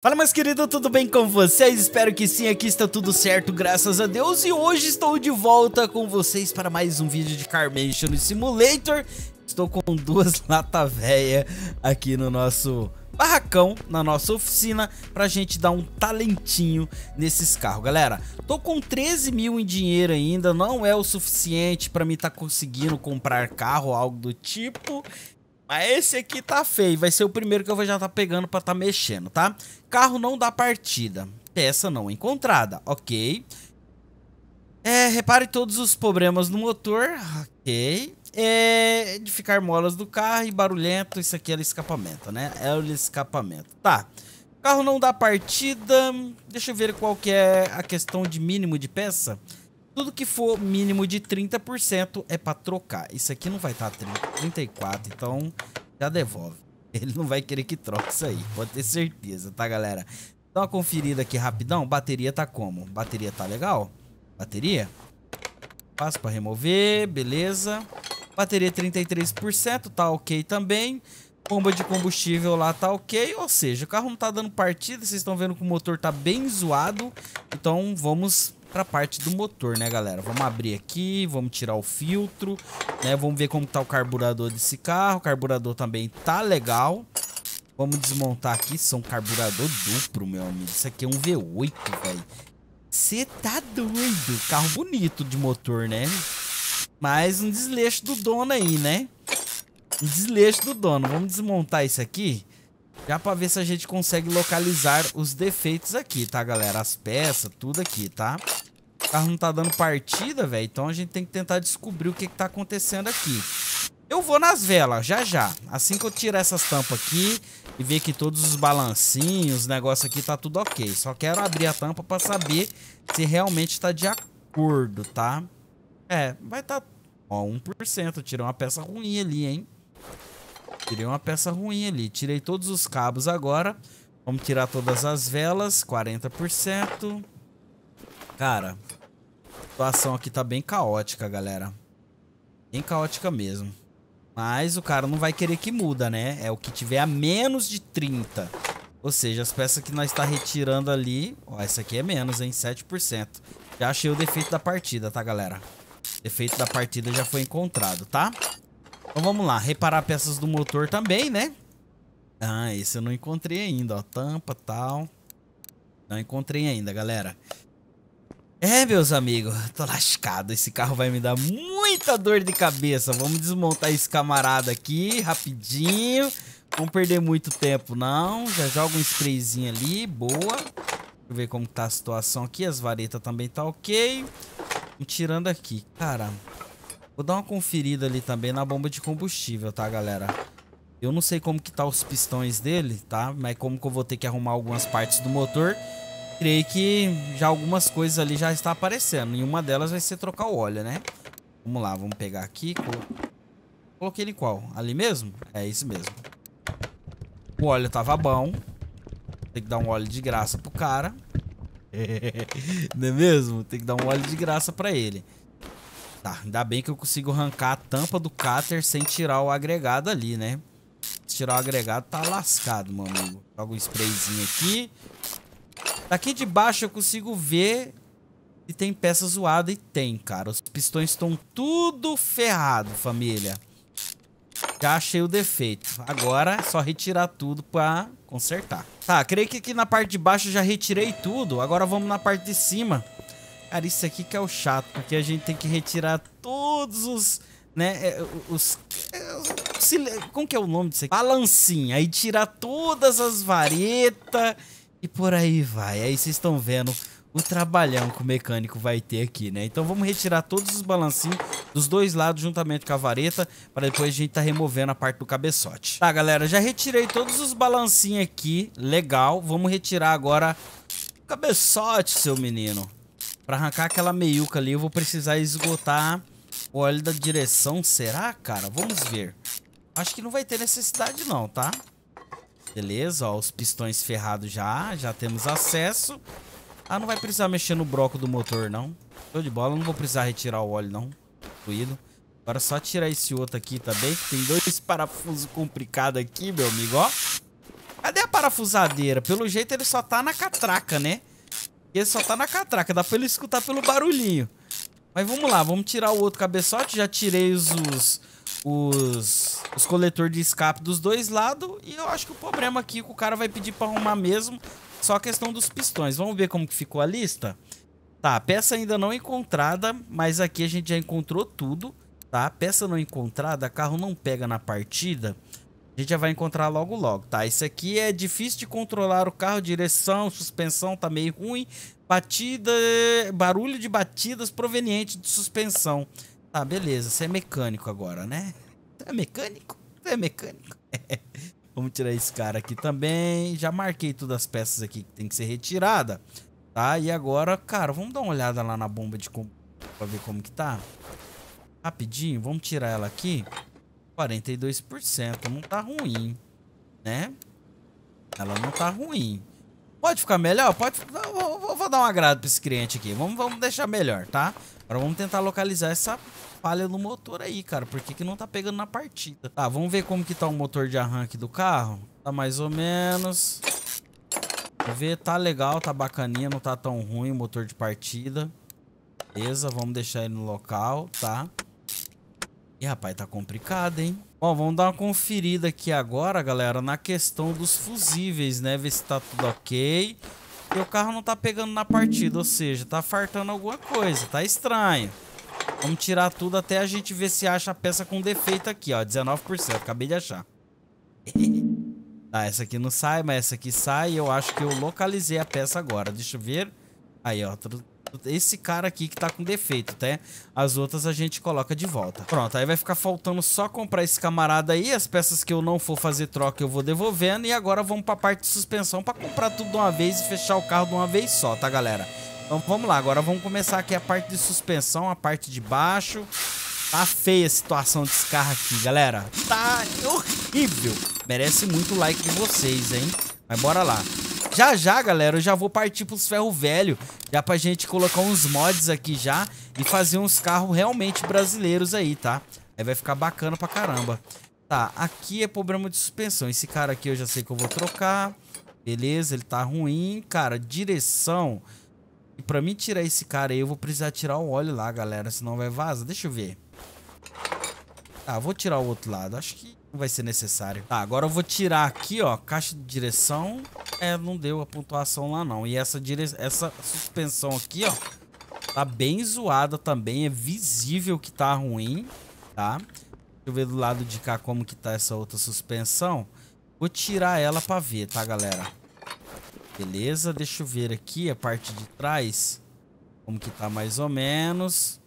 Fala meus queridos, tudo bem com vocês? Espero que sim, aqui está tudo certo, graças a Deus E hoje estou de volta com vocês para mais um vídeo de Carmation Simulator Estou com duas lata véia aqui no nosso barracão, na nossa oficina a gente dar um talentinho nesses carros Galera, tô com 13 mil em dinheiro ainda Não é o suficiente para mim estar tá conseguindo comprar carro, algo do tipo mas esse aqui tá feio. Vai ser o primeiro que eu vou já tá pegando pra tá mexendo, tá? Carro não dá partida. Peça não encontrada. Ok. É, repare todos os problemas no motor. Ok. É, de ficar molas do carro e barulhento. Isso aqui é o escapamento, né? É o escapamento. Tá. Carro não dá partida. Deixa eu ver qual que é a questão de mínimo de peça. Tudo que for mínimo de 30% é pra trocar. Isso aqui não vai estar tá 34, então já devolve. Ele não vai querer que troque isso aí, pode ter certeza, tá, galera? Dá uma conferida aqui rapidão. Bateria tá como? Bateria tá legal? Bateria? Passo pra remover, beleza. Bateria 33%, tá ok também. Bomba de combustível lá tá ok, ou seja, o carro não tá dando partida, vocês estão vendo que o motor tá bem zoado, então vamos para a parte do motor, né, galera? Vamos abrir aqui, vamos tirar o filtro, né? Vamos ver como tá o carburador desse carro. O carburador também tá legal. Vamos desmontar aqui, são carburador duplo, meu amigo. Isso aqui é um V8, velho. Você tá doido? Carro bonito de motor, né? Mas um desleixo do dono aí, né? Um desleixo do dono. Vamos desmontar isso aqui. Já pra ver se a gente consegue localizar os defeitos aqui, tá, galera? As peças, tudo aqui, tá? Tá? O carro não tá dando partida, velho. Então a gente tem que tentar descobrir o que, que tá acontecendo aqui. Eu vou nas velas, já já. Assim que eu tirar essas tampas aqui e ver que todos os balancinhos, o negócio aqui tá tudo ok. Só quero abrir a tampa pra saber se realmente tá de acordo, tá? É, vai tá... Ó, 1%. tirei uma peça ruim ali, hein? Tirei uma peça ruim ali. Tirei todos os cabos agora. Vamos tirar todas as velas. 40%. Cara, situação aqui tá bem caótica, galera. Bem caótica mesmo. Mas o cara não vai querer que muda, né? É o que tiver a menos de 30. Ou seja, as peças que nós tá retirando ali... Ó, essa aqui é menos, hein? 7%. Já achei o defeito da partida, tá, galera? O defeito da partida já foi encontrado, tá? Então vamos lá. Reparar peças do motor também, né? Ah, esse eu não encontrei ainda, ó. Tampa, tal. Não encontrei ainda, galera. É, meus amigos, tô lascado. Esse carro vai me dar muita dor de cabeça. Vamos desmontar esse camarada aqui rapidinho. Não perder muito tempo, não. Já joga um sprayzinho ali, boa. Deixa eu ver como tá a situação aqui. As varetas também tá ok. E tirando aqui, cara. Vou dar uma conferida ali também na bomba de combustível, tá, galera? Eu não sei como que tá os pistões dele, tá? Mas como que eu vou ter que arrumar algumas partes do motor creio que já algumas coisas ali já está aparecendo. E uma delas vai ser trocar o óleo, né? Vamos lá, vamos pegar aqui. Colo... Coloquei ele qual? Ali mesmo? É isso mesmo. O óleo tava bom. Tem que dar um óleo de graça pro cara. Não é mesmo? Tem que dar um óleo de graça pra ele. Tá, ainda bem que eu consigo arrancar a tampa do cáter sem tirar o agregado ali, né? Se tirar o agregado, tá lascado, meu amigo. Joga um sprayzinho aqui. Daqui de baixo eu consigo ver se tem peça zoada e tem, cara. Os pistões estão tudo ferrado, família. Já achei o defeito. Agora é só retirar tudo pra consertar. Tá, creio que aqui na parte de baixo eu já retirei tudo. Agora vamos na parte de cima. Cara, isso aqui que é o chato, porque a gente tem que retirar todos os... Né, é, os... É, os como que é o nome disso aqui? Balancinha. Aí tirar todas as varetas e por aí vai. Aí vocês estão vendo o trabalhão que o mecânico vai ter aqui, né? Então vamos retirar todos os balancinhos dos dois lados juntamente com a vareta para depois a gente tá removendo a parte do cabeçote. Tá, galera, já retirei todos os balancinhos aqui. Legal. Vamos retirar agora o cabeçote, seu menino. Para arrancar aquela meiuca ali, eu vou precisar esgotar o óleo da direção. Será, cara? Vamos ver. Acho que não vai ter necessidade não, tá? Beleza, ó, os pistões ferrados já, já temos acesso. Ah, não vai precisar mexer no broco do motor, não. Show de bola, não vou precisar retirar o óleo, não. Fluido. Agora só tirar esse outro aqui também, tá que tem dois parafusos complicados aqui, meu amigo, ó. Cadê a parafusadeira? Pelo jeito ele só tá na catraca, né? Ele só tá na catraca, dá pra ele escutar pelo barulhinho. Mas vamos lá, vamos tirar o outro cabeçote. Já tirei os, os os, os coletores de escape dos dois lados. E eu acho que o problema aqui é que o cara vai pedir para arrumar mesmo só a questão dos pistões. Vamos ver como que ficou a lista? Tá, peça ainda não encontrada, mas aqui a gente já encontrou tudo, tá? Peça não encontrada, carro não pega na partida. A gente já vai encontrar logo logo, tá? Isso aqui é difícil de controlar o carro, direção, suspensão tá meio ruim. Batida, barulho de batidas proveniente de suspensão tá beleza. Você é mecânico agora, né? Você é mecânico? Você é mecânico? Vamos tirar esse cara aqui também. Já marquei todas as peças aqui que tem que ser retirada. Tá? E agora, cara, vamos dar uma olhada lá na bomba de combustível pra ver como que tá. Rapidinho. Vamos tirar ela aqui. 42%. Não tá ruim, né? Ela não tá ruim. Pode ficar melhor? Pode. Vou, vou, vou dar um agrado pra esse cliente aqui. Vamos, vamos deixar melhor, tá? Agora vamos tentar localizar essa falha no motor aí, cara. Por que, que não tá pegando na partida? Tá, vamos ver como que tá o motor de arranque do carro. Tá mais ou menos. Vamos ver, tá legal, tá bacaninha, não tá tão ruim o motor de partida. Beleza, vamos deixar ele no local, tá? E rapaz, tá complicado, hein? Bom, vamos dar uma conferida aqui agora, galera, na questão dos fusíveis, né? Ver se tá tudo ok. E o carro não tá pegando na partida, ou seja, tá fartando alguma coisa, tá estranho. Vamos tirar tudo até a gente ver se acha a peça com defeito aqui, ó. 19%, acabei de achar. tá, essa aqui não sai, mas essa aqui sai. Eu acho que eu localizei a peça agora. Deixa eu ver. Aí, ó, esse cara aqui que tá com defeito, até tá? As outras a gente coloca de volta. Pronto, aí vai ficar faltando só comprar esse camarada aí, as peças que eu não for fazer troca eu vou devolvendo e agora vamos pra parte de suspensão pra comprar tudo de uma vez e fechar o carro de uma vez só, tá galera? Então vamos lá, agora vamos começar aqui a parte de suspensão, a parte de baixo. Tá feia a situação desse carro aqui, galera. Tá horrível. Merece muito like de vocês, hein? Mas bora lá. Já já, galera, eu já vou partir pros ferro velho. Já pra gente colocar uns mods aqui já e fazer uns carros realmente brasileiros aí, tá? Aí vai ficar bacana pra caramba. Tá, aqui é problema de suspensão. Esse cara aqui eu já sei que eu vou trocar. Beleza, ele tá ruim. Cara, direção. E pra mim tirar esse cara aí, eu vou precisar tirar o óleo lá, galera. Senão vai vazar. Deixa eu ver. Tá, vou tirar o outro lado. Acho que não vai ser necessário. Tá, agora eu vou tirar aqui, ó, caixa de direção. É, não deu a pontuação lá não. E essa, dire... essa suspensão aqui, ó, tá bem zoada também. É visível que tá ruim, tá? Deixa eu ver do lado de cá como que tá essa outra suspensão. Vou tirar ela pra ver, tá, galera? Beleza, deixa eu ver aqui a parte de trás. Como que tá mais ou menos.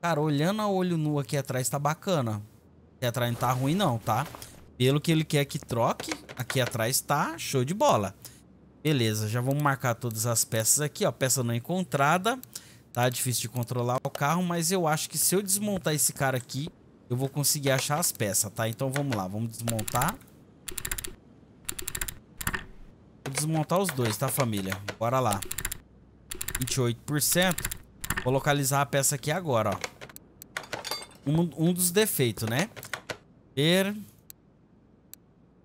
Cara, olhando a olho nu aqui atrás tá bacana. Aqui atrás não tá ruim não, tá? Pelo que ele quer que troque, aqui atrás tá show de bola. Beleza, já vamos marcar todas as peças aqui, ó. Peça não encontrada. Tá difícil de controlar o carro, mas eu acho que se eu desmontar esse cara aqui, eu vou conseguir achar as peças, tá? Então vamos lá, vamos desmontar. Vou desmontar os dois, tá, família? Bora lá. 28%. Vou localizar a peça aqui agora, ó. Um, um dos defeitos, né? ver.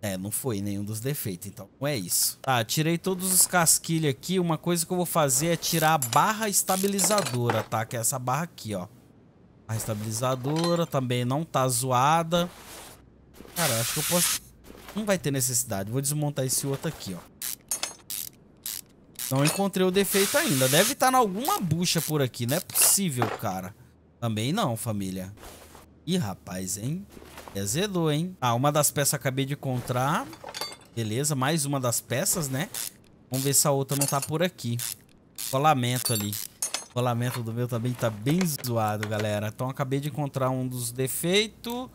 É, não foi nenhum dos defeitos, então não é isso. Tá, tirei todos os casquilhos aqui. Uma coisa que eu vou fazer é tirar a barra estabilizadora, tá? Que é essa barra aqui, ó. A estabilizadora também não tá zoada. Cara, acho que eu posso... Não vai ter necessidade. Vou desmontar esse outro aqui, ó. Não encontrei o defeito ainda. Deve estar tá em alguma bucha por aqui. Não é possível, cara. Também não, família. Ih, rapaz, hein? É Azedou, hein? Ah, uma das peças acabei de encontrar. Beleza, mais uma das peças, né? Vamos ver se a outra não tá por aqui. Colamento ali. Rolamento do meu também tá bem zoado, galera. Então acabei de encontrar um dos defeitos.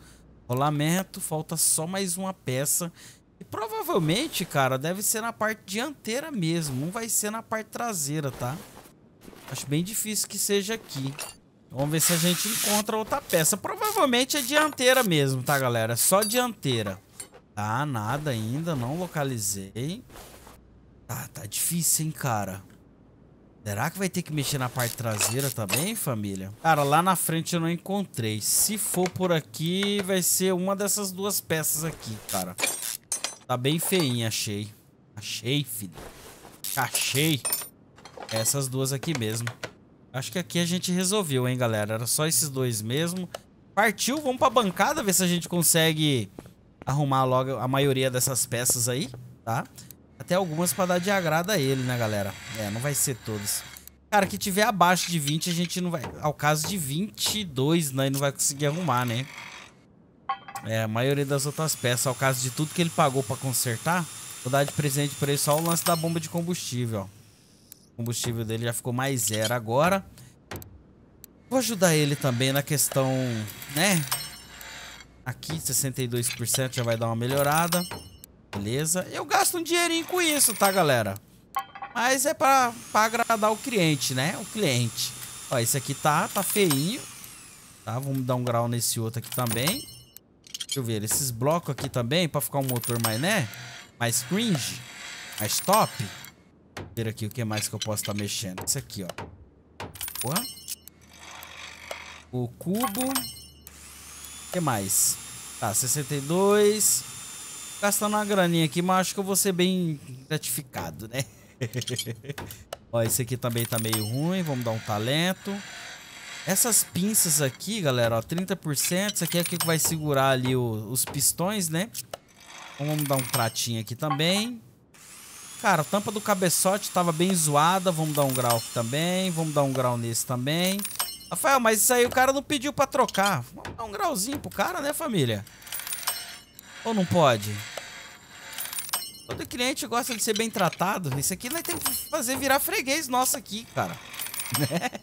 Rolamento, falta só mais uma peça. E provavelmente, cara, deve ser na parte dianteira mesmo. Não vai ser na parte traseira, tá? Acho bem difícil que seja aqui. Vamos ver se a gente encontra outra peça. Provavelmente é dianteira mesmo, tá, galera? É só dianteira. Tá, nada ainda, não localizei. Tá, tá difícil, hein, cara. Será que vai ter que mexer na parte traseira também, família? Cara, lá na frente eu não encontrei. Se for por aqui, vai ser uma dessas duas peças aqui, cara. Tá bem feinha, achei. Achei, filho. Achei. Essas duas aqui mesmo. Acho que aqui a gente resolveu, hein, galera. Era só esses dois mesmo. Partiu, vamos pra bancada ver se a gente consegue arrumar logo a maioria dessas peças aí, tá? Até algumas pra dar de agrado a ele, né, galera? É, não vai ser todas. Cara, que tiver abaixo de 20, a gente não vai... Ao caso de 22, né, não vai conseguir arrumar, né? É, a maioria das outras peças, ao caso de tudo que ele pagou pra consertar, vou dar de presente pra ele só o lance da bomba de combustível, ó combustível dele já ficou mais zero agora. Vou ajudar ele também na questão, né? Aqui, 62% já vai dar uma melhorada. Beleza. Eu gasto um dinheirinho com isso, tá, galera? Mas é pra, pra agradar o cliente, né? O cliente. Ó, esse aqui tá, tá feinho. Tá, vamos dar um grau nesse outro aqui também. Deixa eu ver, esses blocos aqui também, pra ficar um motor mais, né? Mais cringe, mais top. Ver aqui o que mais que eu posso estar tá mexendo. Isso aqui, ó. O cubo. O que mais? Tá, 62. Gastando uma graninha aqui, mas acho que eu vou ser bem gratificado, né? Ó, esse aqui também tá meio ruim. Vamos dar um talento. Essas pinças aqui, galera, ó, 30%. Isso aqui é o que vai segurar ali o, os pistões, né? Então, vamos dar um pratinho aqui também. Cara, a tampa do cabeçote tava bem zoada. Vamos dar um grau aqui também. Vamos dar um grau nesse também. Rafael, mas isso aí o cara não pediu pra trocar. Vamos dar um grauzinho pro cara, né, família? Ou não pode? Todo cliente gosta de ser bem tratado. Isso aqui nós temos que fazer virar freguês nosso aqui, cara. Né?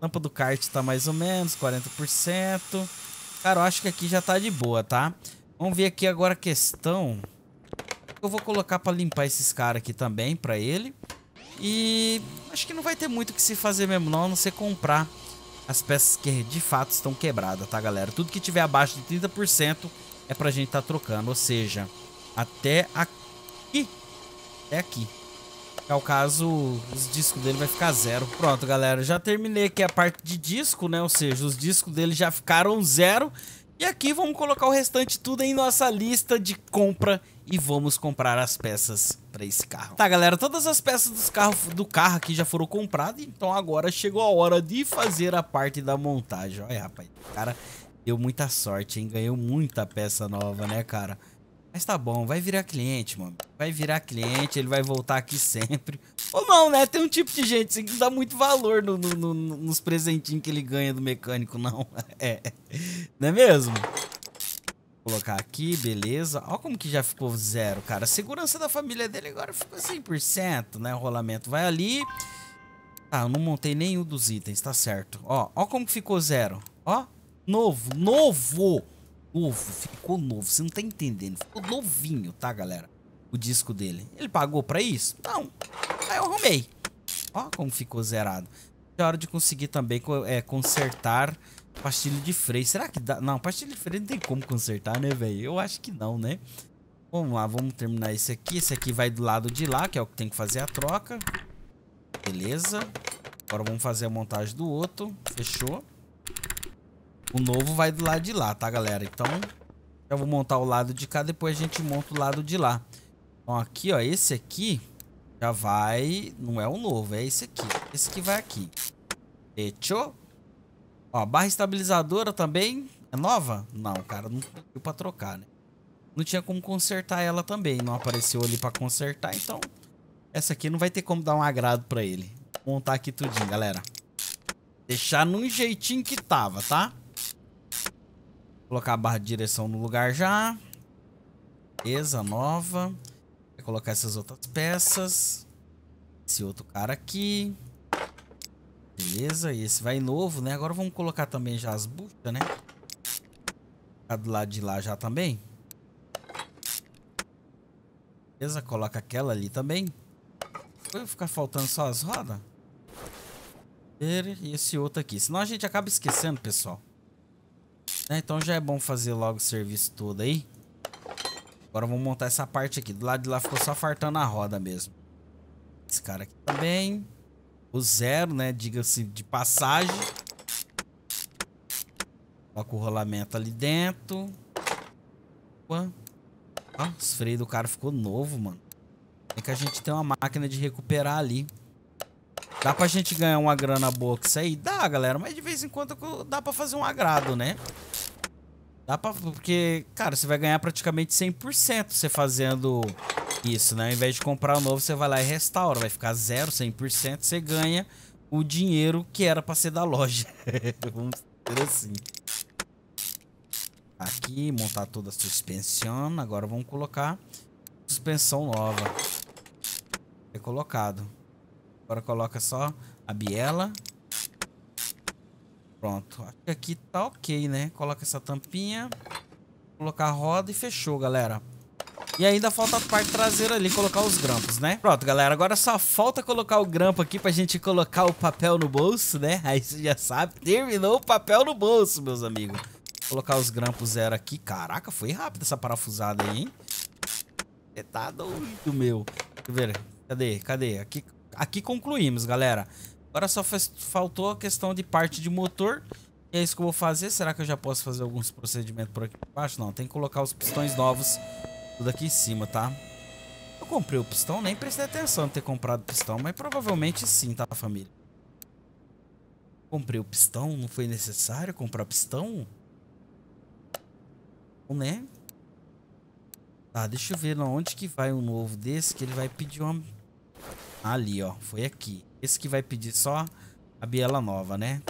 Tampa do kart tá mais ou menos, 40%. Cara, eu acho que aqui já tá de boa, tá? Vamos ver aqui agora a questão... Eu vou colocar pra limpar esses caras aqui também pra ele. E acho que não vai ter muito o que se fazer mesmo não, a não ser comprar as peças que de fato estão quebradas, tá galera? Tudo que tiver abaixo de 30% é pra gente tá trocando, ou seja, até aqui. Até aqui. É o caso, os discos dele vai ficar zero. Pronto, galera, já terminei aqui a parte de disco, né? Ou seja, os discos dele já ficaram zero. E aqui vamos colocar o restante tudo em nossa lista de compra e vamos comprar as peças para esse carro. Tá, galera, todas as peças dos carro, do carro aqui já foram compradas, então agora chegou a hora de fazer a parte da montagem. Olha, rapaz, cara deu muita sorte, hein? Ganhou muita peça nova, né, cara? Mas tá bom, vai virar cliente, mano. Vai virar cliente, ele vai voltar aqui sempre. Ou não, né? Tem um tipo de gente assim, que dá muito valor no, no, no, nos presentinhos que ele ganha do mecânico, não. É. Não é mesmo? Colocar aqui, beleza. olha como que já ficou zero, cara. A segurança da família dele agora ficou 100%, né? O rolamento vai ali. Tá, ah, eu não montei nenhum dos itens, tá certo. Ó, ó como que ficou zero. Ó, novo, novo. Novo, ficou novo. Você não tá entendendo. Ficou novinho, tá, galera? O disco dele. Ele pagou pra isso? Não. Aí eu arrumei. Ó como ficou zerado é hora de conseguir também é, consertar pastilha de freio. Será que dá? Não, pastilha de freio não tem como consertar, né, velho? Eu acho que não, né? Vamos lá, vamos terminar esse aqui. Esse aqui vai do lado de lá, que é o que tem que fazer a troca. Beleza. Agora vamos fazer a montagem do outro. Fechou. O novo vai do lado de lá, tá, galera? Então, já vou montar o lado de cá, depois a gente monta o lado de lá. Então, aqui, ó, esse aqui... Já vai... Não é um novo, é esse aqui. Esse que vai aqui. Fechou? Ó, barra estabilizadora também. É nova? Não, cara. Não pediu pra trocar, né? Não tinha como consertar ela também. Não apareceu ali pra consertar, então... Essa aqui não vai ter como dar um agrado pra ele. Vou montar aqui tudinho, galera. Deixar num jeitinho que tava, tá? colocar a barra de direção no lugar já. Beleza, nova colocar essas outras peças. Esse outro cara aqui. Beleza, e esse vai novo, né? Agora vamos colocar também já as buchas, né? Ficar tá do lado de lá já também. Beleza, coloca aquela ali também. Vai ficar faltando só as rodas? E esse outro aqui. Senão a gente acaba esquecendo, pessoal. Né? então já é bom fazer logo o serviço todo aí. Agora vamos montar essa parte aqui. Do lado de lá ficou só fartando a roda mesmo. Esse cara aqui também. O zero, né? Diga-se de passagem. Coloca o rolamento ali dentro. Opa. Ó, os freios do cara ficou novo, mano. É que a gente tem uma máquina de recuperar ali. Dá pra gente ganhar uma grana boa com isso aí? Dá, galera. Mas de vez em quando dá pra fazer um agrado, né? Dá pra... Porque, cara, você vai ganhar praticamente 100% você fazendo isso, né? Ao invés de comprar um novo, você vai lá e restaura. Vai ficar zero, 100%, você ganha o dinheiro que era pra ser da loja. Vamos dizer assim. Aqui, montar toda a suspensão. Agora vamos colocar suspensão nova. É colocado. Agora coloca só a biela Pronto. Acho que aqui tá ok, né? Coloca essa tampinha. Colocar a roda e fechou, galera. E ainda falta a parte traseira ali, colocar os grampos, né? Pronto, galera, agora só falta colocar o grampo aqui pra gente colocar o papel no bolso, né? Aí você já sabe, terminou o papel no bolso, meus amigos. Colocar os grampos zero aqui. Caraca, foi rápido essa parafusada aí, hein? Você tá doido, meu. Deixa eu ver. Cadê? Cadê? Aqui, aqui concluímos, galera. Agora só faltou a questão de parte de motor. E é isso que eu vou fazer. Será que eu já posso fazer alguns procedimentos por aqui embaixo? Não, tem que colocar os pistões novos tudo aqui em cima, tá? Eu comprei o pistão, nem prestei atenção em ter comprado o pistão, mas provavelmente sim, tá, família? Comprei o pistão, não foi necessário comprar pistão? né? Tá, deixa eu ver onde que vai um novo desse, que ele vai pedir uma... Ali, ó, foi aqui. Esse que vai pedir só a biela nova, né?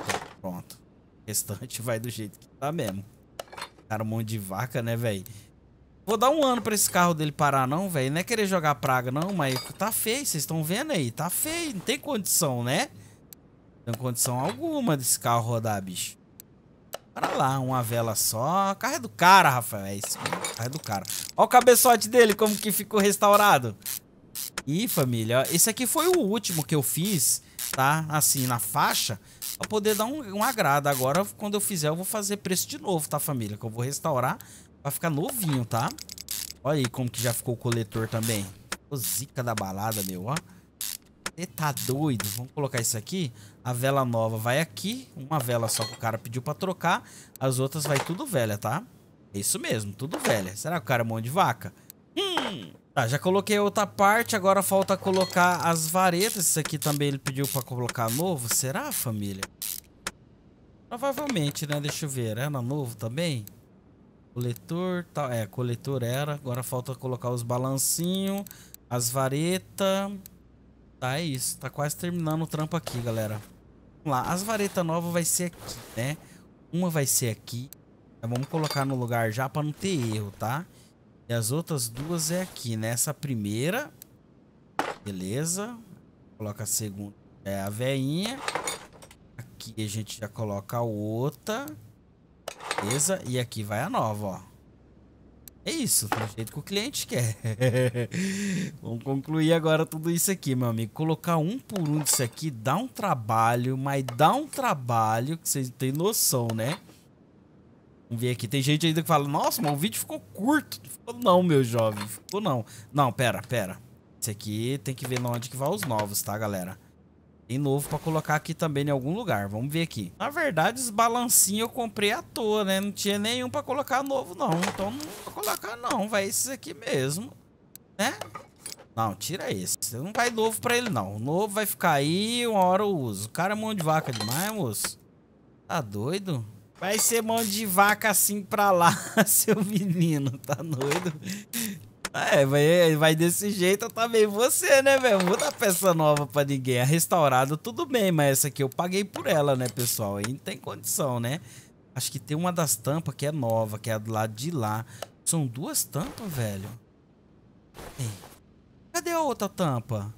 pronto. O restante vai do jeito que tá mesmo. Cara, um monte de vaca, né, velho? Vou dar um ano pra esse carro dele parar, não, velho. Não é querer jogar praga, não, mas tá feio. Vocês estão vendo aí? Tá feio. Não tem condição, né? Não tem condição alguma desse carro rodar, bicho. Para lá, uma vela só. O carro é do cara, Rafael. É isso. O carro é do cara. Olha o cabeçote dele, como que ficou restaurado. E família, esse aqui foi o último que eu fiz, tá? Assim, na faixa, pra poder dar um, um agrado. Agora, quando eu fizer, eu vou fazer preço de novo, tá família? Que eu vou restaurar pra ficar novinho, tá? Olha aí como que já ficou o coletor também. Ô, zica da balada, meu, ó. Você tá doido? Vamos colocar isso aqui. A vela nova vai aqui. Uma vela só que o cara pediu pra trocar. As outras vai tudo velha, tá? É isso mesmo, tudo velha. Será que o cara é mão de vaca? Tá, já coloquei outra parte, agora falta colocar as varetas. Isso aqui também ele pediu pra colocar novo. Será, família? Provavelmente, né? Deixa eu ver. Era novo também? Coletor, tal. Tá... É, coletor era. Agora falta colocar os balancinhos, as varetas. Tá, é isso. Tá quase terminando o trampo aqui, galera. Vamos lá. As varetas novas vai ser aqui, né? Uma vai ser aqui. Então, vamos colocar no lugar já pra não ter erro, Tá? E as outras duas é aqui, né? Essa primeira. Beleza. Coloca a segunda. É a veinha. Aqui a gente já coloca a outra. Beleza? E aqui vai a nova, ó. É isso, do jeito que o cliente quer. Vamos concluir agora tudo isso aqui, meu amigo. Colocar um por um disso aqui dá um trabalho, mas dá um trabalho que vocês têm noção, né? Vamos ver aqui. Tem gente ainda que fala, nossa, mas o vídeo ficou curto. Ficou não, meu jovem. Ficou não. Não, pera, pera. Esse aqui tem que ver na onde que vai os novos, tá, galera? Tem novo pra colocar aqui também em algum lugar. Vamos ver aqui. Na verdade, os balancinhos eu comprei à toa, né? Não tinha nenhum pra colocar novo, não. Então não vou colocar, não. Vai esses aqui mesmo. Né? Não, tira esse. Não vai novo pra ele, não. O novo vai ficar aí, uma hora eu uso. O cara é mão de vaca demais, moço. Tá doido? Vai ser mão de vaca assim pra lá, seu menino, tá doido? É, vai, vai desse jeito, eu também você, né, velho? Vou dar peça nova pra ninguém. A é restaurada, tudo bem, mas essa aqui eu paguei por ela, né, pessoal? Aí não tem condição, né? Acho que tem uma das tampas que é nova, que é do lado de lá. São duas tampas, velho. Ei, cadê a outra tampa?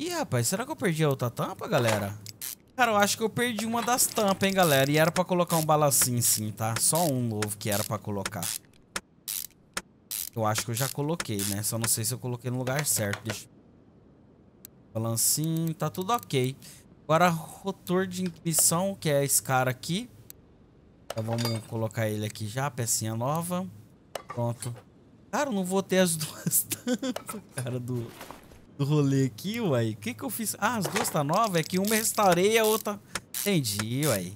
Ih, rapaz, será que eu perdi a outra tampa, galera? Cara, eu acho que eu perdi uma das tampas, hein, galera. E era pra colocar um balacim, sim, tá? Só um novo que era pra colocar. Eu acho que eu já coloquei, né? Só não sei se eu coloquei no lugar certo. Deixa... Balancinho, tá tudo ok. Agora, rotor de ignição, que é esse cara aqui. Então, vamos colocar ele aqui já, pecinha nova. Pronto. Cara, eu não vou ter as duas tampas, cara, do rolê aqui, uai. O que que eu fiz? Ah, as duas tá nova, é que uma restaurei a outra... Entendi, uai.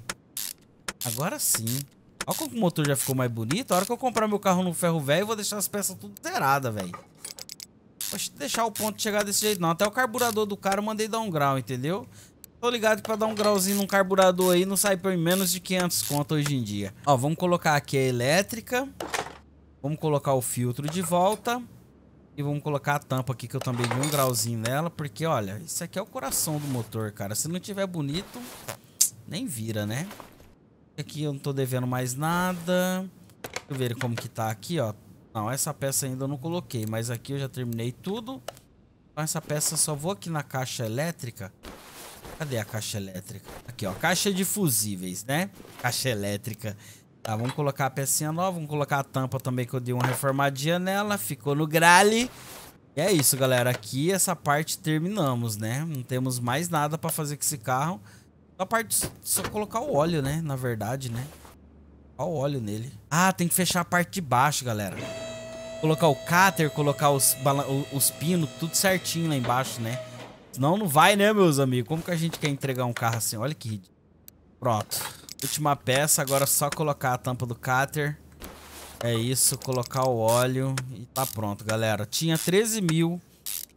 Agora sim. Olha como o motor já ficou mais bonito. A hora que eu comprar meu carro no ferro velho, eu vou deixar as peças tudo zeradas, velho. Poxa, deixar o ponto chegar desse jeito não. Até o carburador do cara eu mandei dar um grau, entendeu? Tô ligado que pra dar um grauzinho num carburador aí não sai por menos de 500 conto hoje em dia. Ó, vamos colocar aqui a elétrica. Vamos colocar o filtro de volta. E vamos colocar a tampa aqui que eu também dei um grauzinho nela, porque olha, isso aqui é o coração do motor, cara. Se não tiver bonito, nem vira, né? Aqui eu não tô devendo mais nada. Deixa eu ver como que tá aqui, ó. Não, essa peça ainda eu não coloquei, mas aqui eu já terminei tudo. Então essa peça só vou aqui na caixa elétrica. Cadê a caixa elétrica? Aqui, ó, caixa de fusíveis, né? Caixa elétrica. Tá, vamos colocar a pecinha nova, vamos colocar a tampa também que eu dei uma reformadinha nela, ficou no grale. E é isso, galera, aqui essa parte terminamos, né? Não temos mais nada pra fazer com esse carro. Só parte só colocar o óleo, né? Na verdade, né? Olha o óleo nele. Ah, tem que fechar a parte de baixo, galera. Colocar o cáter, colocar os, os pinos, tudo certinho lá embaixo, né? Senão não vai, né, meus amigos? Como que a gente quer entregar um carro assim? Olha que ridículo. Pronto. Última peça, agora é só colocar a tampa do cáter. É isso, colocar o óleo e tá pronto, galera. Tinha 13 mil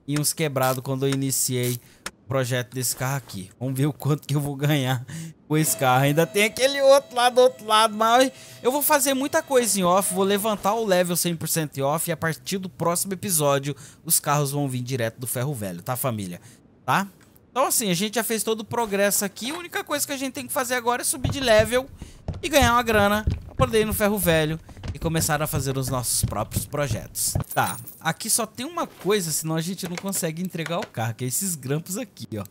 e uns quebrados quando eu iniciei o projeto desse carro aqui. Vamos ver o quanto que eu vou ganhar com esse carro. Ainda tem aquele outro lá do outro lado, mas eu vou fazer muita coisa em off. Vou levantar o level 100% em off e a partir do próximo episódio os carros vão vir direto do ferro velho, tá família? Tá? Então, assim, a gente já fez todo o progresso aqui. A única coisa que a gente tem que fazer agora é subir de level e ganhar uma grana pra poder ir no ferro velho e começar a fazer os nossos próprios projetos. Tá, aqui só tem uma coisa, senão a gente não consegue entregar o carro, que é esses grampos aqui, ó.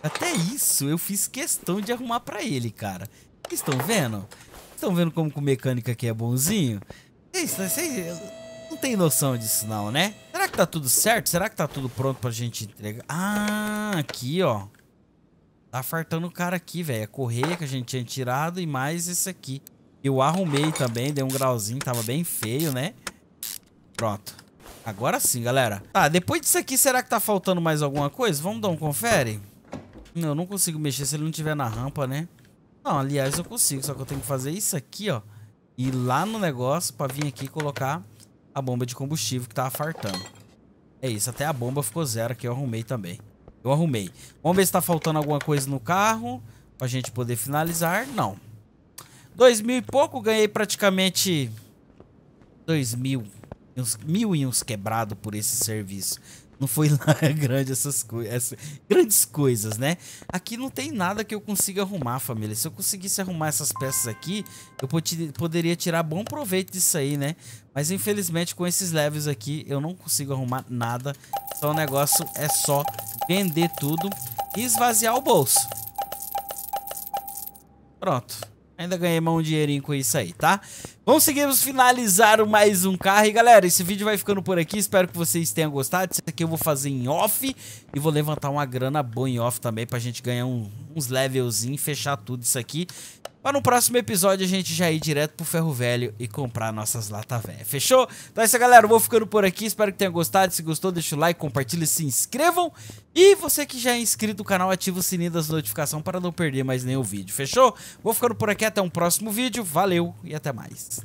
Até isso eu fiz questão de arrumar pra ele, cara. Vocês estão vendo? Estão vendo como o mecânico aqui é bonzinho? Vocês, vocês, tem noção disso não, né? Será que tá tudo certo? Será que tá tudo pronto pra gente entregar? Ah, aqui, ó. Tá fartando o cara aqui, velho. A é correia que a gente tinha tirado e mais esse aqui. Eu arrumei também, dei um grauzinho, tava bem feio, né? Pronto. Agora sim, galera. Tá, depois disso aqui, será que tá faltando mais alguma coisa? Vamos dar um confere? Não, eu não consigo mexer se ele não tiver na rampa, né? Não, aliás, eu consigo, só que eu tenho que fazer isso aqui, ó. Ir lá no negócio pra vir aqui e colocar a bomba de combustível que tava fartando. É isso, até a bomba ficou zero aqui, eu arrumei também. Eu arrumei. Vamos ver se tá faltando alguma coisa no carro pra gente poder finalizar. Não. Dois mil e pouco, ganhei praticamente dois mil, uns, mil e uns quebrado por esse serviço. Não foi lá grande essas coisas. Grandes coisas, né? Aqui não tem nada que eu consiga arrumar, família. Se eu conseguisse arrumar essas peças aqui, eu poderia tirar bom proveito disso aí, né? Mas infelizmente com esses levels aqui eu não consigo arrumar nada. Então o negócio é só vender tudo e esvaziar o bolso. Pronto. Ainda ganhei mão um dinheirinho com isso aí, tá? Conseguimos finalizar mais um carro. E galera, esse vídeo vai ficando por aqui. Espero que vocês tenham gostado. Isso aqui eu vou fazer em off. E vou levantar uma grana boa em off também pra gente ganhar um, uns levelzinhos, fechar tudo isso aqui. Mas no próximo episódio a gente já ir direto pro ferro velho e comprar nossas lata velha. Fechou? Então é isso, galera. Eu vou ficando por aqui. Espero que tenham gostado. Se gostou, deixa o like, compartilha, se inscrevam. E você que já é inscrito no canal, ativa o sininho das notificações para não perder mais nenhum vídeo. Fechou? Vou ficando por aqui. Até um próximo vídeo. Valeu e até mais.